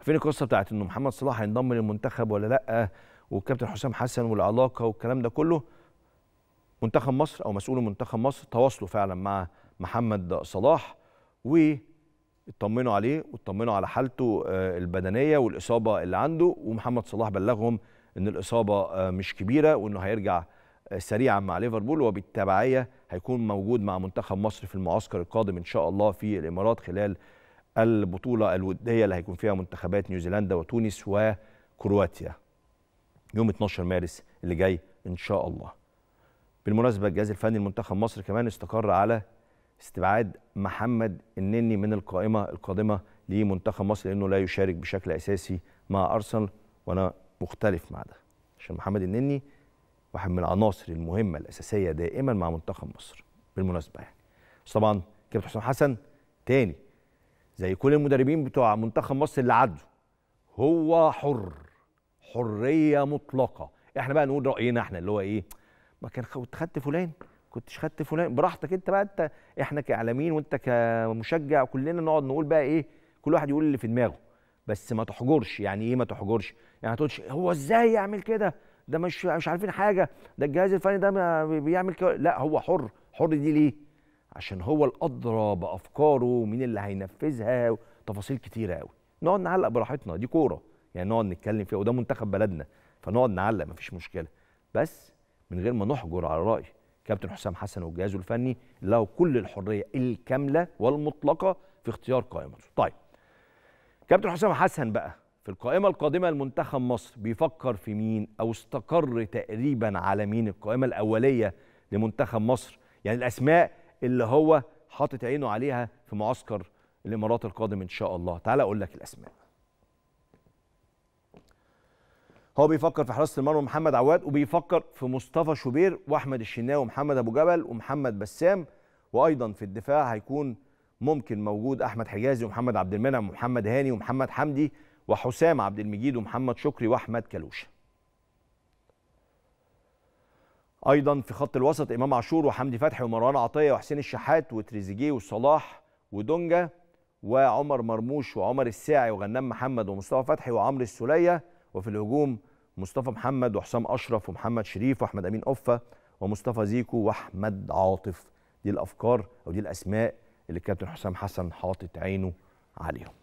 فين القصه بتاعت انه محمد صلاح هينضم للمنتخب ولا لا والكابتن حسام حسن والعلاقه والكلام ده كله منتخب مصر او مسؤول منتخب مصر تواصلوا فعلا مع محمد صلاح واطمنوا عليه واطمنوا على حالته آه، البدنيه والاصابه اللي عنده ومحمد صلاح بلغهم ان الاصابه آه، مش كبيره وانه هيرجع آه، سريعا مع ليفربول وبالتبعيه هيكون موجود مع منتخب مصر في المعسكر القادم ان شاء الله في الامارات خلال البطولة الودية اللي هيكون فيها منتخبات نيوزيلندا وتونس وكرواتيا يوم 12 مارس اللي جاي إن شاء الله بالمناسبة الجهاز الفني لمنتخب مصر كمان استقر على استبعاد محمد النني من القائمة القادمة لمنتخب مصر لأنه لا يشارك بشكل أساسي مع أرسنال وأنا مختلف مع ده عشان محمد النني واحد من العناصر المهمة الأساسية دائما مع منتخب مصر بالمناسبة يعني بس طبعا كابتن حسام حسن تاني زي كل المدربين بتوع منتخب مصر اللي عدوا هو حر حريه مطلقه احنا بقى نقول راينا احنا اللي هو ايه ما كان كنت خدت فلان كنتش خدت فلان براحتك انت بقى انت احنا كاعلاميين وانت كمشجع كلنا نقعد نقول بقى ايه كل واحد يقول اللي في دماغه بس ما تحجرش يعني ايه ما تحجرش يعني ما تقولش هو ازاي يعمل كده ده مش مش عارفين حاجه ده الجهاز الفني ده بيعمل كده لا هو حر حر دي ليه عشان هو الادرى بافكاره ومين اللي هينفذها تفاصيل كتيره قوي نقعد نعلق براحتنا دي كوره يعني نقعد نتكلم فيها وده منتخب بلدنا فنقعد نعلق مفيش مشكله بس من غير ما نحجر على راي كابتن حسام حسن والجهاز الفني له كل الحريه الكامله والمطلقه في اختيار قائمته طيب كابتن حسام حسن بقى في القائمة القادمة لمنتخب مصر بيفكر في مين أو استقر تقريبا على مين القائمة الأولية لمنتخب مصر يعني الأسماء اللي هو حاطط عينه عليها في معسكر الامارات القادم ان شاء الله تعالى اقول لك الاسماء هو بيفكر في حراسه المرمى محمد عواد وبيفكر في مصطفى شوبير واحمد الشناوي ومحمد ابو جبل ومحمد بسام وايضا في الدفاع هيكون ممكن موجود احمد حجازي ومحمد عبد المنعم ومحمد هاني ومحمد حمدي وحسام عبد المجيد ومحمد شكري واحمد كلوشه ايضا في خط الوسط امام عاشور وحمدي فتحي ومروان عطيه وحسين الشحات وتريزيجيه وصلاح ودونجا وعمر مرموش وعمر الساعي وغنام محمد ومصطفى فتحي وعمرو السوليه وفي الهجوم مصطفى محمد وحسام اشرف ومحمد شريف واحمد امين قفه ومصطفى زيكو واحمد عاطف دي الافكار او دي الاسماء اللي الكابتن حسام حسن حاطط عينه عليهم